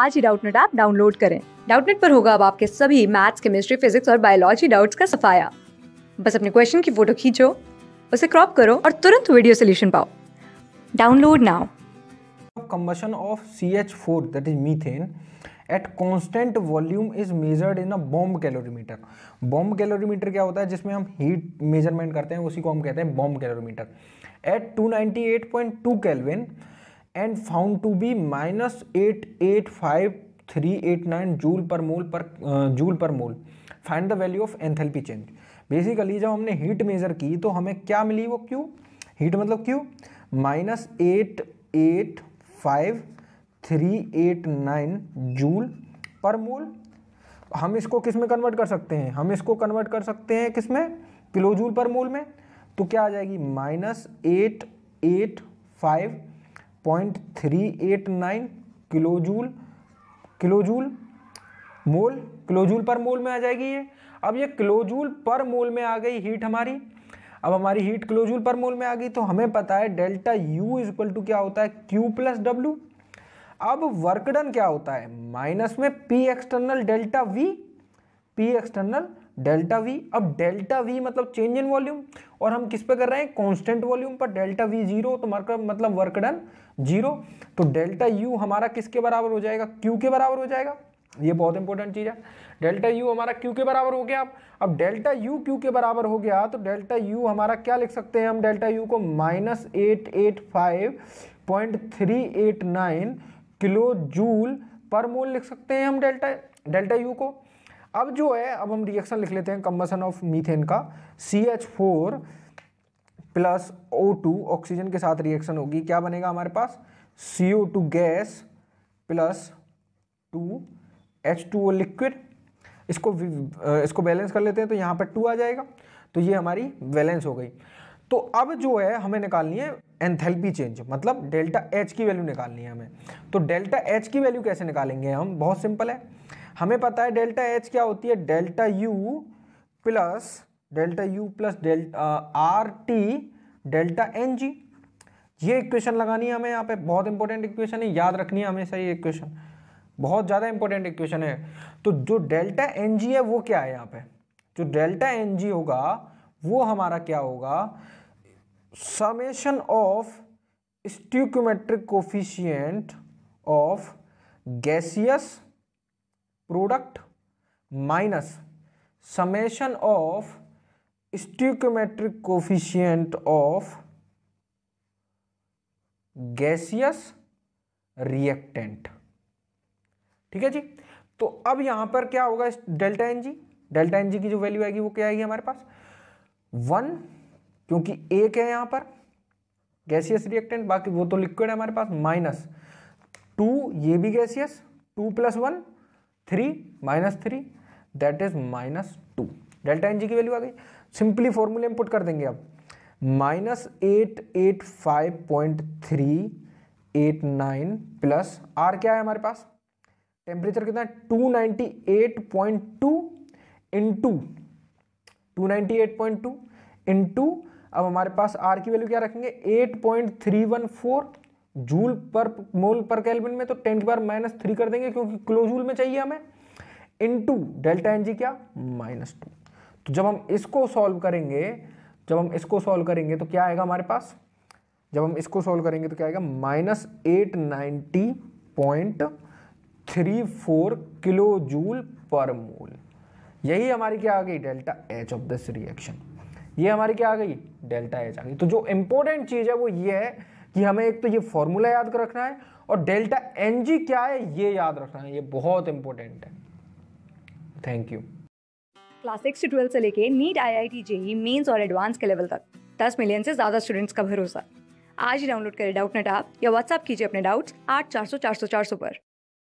आज ही Doubtnut app download करें डाउटनेट पर होगा अब आपके सभी मैथ्स केमिस्ट्री फिजिक्स और बायोलॉजी डाउट्स का सफाया बस अपने क्वेश्चन की फोटो खींचो उसे क्रॉप करो और तुरंत वीडियो सोल्यूशन पाओ download now of C H four that is methane at constant volume is measured in a bomb calorimeter bomb calorimeter क्या होता है जिसमें हम हीट मेजरमेंट करते हैं उसी को हम कहते हैं bomb calorimeter at two ninety eight point two kelvin and found to be minus eight eight five three eight nine joule per mole per joule per mole find the value of enthalpy change basically जब हमने heat measure की तो हमें क्या मिली वो Q heat मतलब Q minus eight eight five three eight nine joule per mole हम इसको किस में कन्वर्ट कर सकते हैं हम इसको कन्वर्ट कर सकते हैं किस में किलो जूल पर मोल में तो क्या आ जाएगी minus eight eight five point three eight nine kilojoule kilojoule mole kilojoule per mole में आ जाएगी ये अब ये किलोजूल पर मोल में आ गई हीट हमारी अब हमारी हीट किलोजूल पर मोल में आ गई तो हमें पता है delta U is equal to क्या होता है क्यू प्लस डब्ल्यू अब वर्कडन क्या होता है माइनस में P external delta V P external delta V अब डेल्टा वी मतलब चेंज इन वॉल्यूम और हम किस पे कर रहे हैं कांस्टेंट वॉल्यूम पर डेल्टा वी जीरो तो मतलब वर्क डन जीरो तो डेल्टा यू हमारा किसके बराबर हो जाएगा क्यू के बराबर हो जाएगा ये बहुत इंपॉर्टेंट चीज़ है डेल्टा यू हमारा क्यू के बराबर हो गया अब अब डेल्टा यू क्यू के बराबर हो गया तो डेल्टा यू हमारा क्या लिख सकते हैं हम डेल्टा यू को minus eight eight five point three eight nine kilo joule per mole लिख सकते हैं हम डेल्टा डेल्टा यू को अब जो है अब हम रिएक्शन लिख लेते हैं कम्बसन ऑफ मीथेन का C H four plus O two oxygen के साथ रिएक्शन होगी क्या बनेगा हमारे पास C O two gas plus two H two O liquid इसको इसको बैलेंस कर लेते हैं तो यहाँ पर टू आ जाएगा तो ये हमारी बैलेंस हो गई तो अब जो है हमें निकालनी है एंथेल्पी चेंज मतलब डेल्टा एच की वैल्यू निकालनी है हमें तो डेल्टा एच की वैल्यू कैसे निकालेंगे हम बहुत सिंपल है हमें पता है डेल्टा एच क्या होती है delta U plus delta U plus delta R T delta N G ये इक्वेशन लगानी है हमें यहाँ पे बहुत इंपॉर्टेंट इक्वेशन है याद रखनी है हमेशा ये इक्वेशन बहुत ज़्यादा इंपॉर्टेंट इक्वेशन है तो जो डेल्टा एन जी है वो क्या है यहाँ पे जो डेल्टा एन जी होगा वो हमारा क्या होगा summation of stoichiometric coefficient of gaseous product minus summation of stoichiometric coefficient of gaseous reactant ठीक है जी तो अब यहां पर क्या होगा डेल्टा एनजी डेल्टा एनजी की जो वैल्यू आएगी वो क्या आएगी हमारे पास वन क्योंकि एक है यहां पर गैसियस रिएक्टेंट बाकी वो तो लिक्विड है हमारे पास माइनस टू ये भी gaseous two plus one three minus three that is minus two delta N G की वैल्यू आ गई सिंपली फॉर्मूले में पुट कर देंगे आप minus eight eight five point three eight nine plus R क्या है हमारे पास टेम्परेचर कितना है two ninety eight point two into two ninety eight point two into अब हमारे पास आर की वैल्यू क्या रखेंगे eight point three one four joule per mole पर कैलविन में तो टेन की बार माइनस थ्री कर देंगे क्योंकि क्लोज जूल में चाहिए हमें इनटू डेल्टा एन जी क्या माइनस टू तो जब हम इसको सॉल्व करेंगे जब हम इसको सॉल्व करेंगे तो क्या आएगा हमारे पास जब हम इसको सॉल्व करेंगे तो क्या आएगा minus eight ninety point three four kilo joule per mole यही हमारी क्या आ गई delta H of this reaction ये हमारी क्या आ गई डेल्टा एच आ गई तो जो इंपॉर्टेंट चीज़ है वो ये है कि हमें एक तो ये फॉर्मूला याद कर रखना है और डेल्टा एन जी क्या है ये याद रखना है ये बहुत इंपॉर्टेंट है thank you class six to twelfth से लेके NEET I I T JEE mains और एडवांस के लेवल तक दस मिलियन से ज़्यादा स्टूडेंट्स का भरोसा आज ही डाउनलोड करें डाउट नेट ऐप या व्हाट्सएप कीजिए अपने डाउट्स आठ चार सौ चार सौ चार सौ पर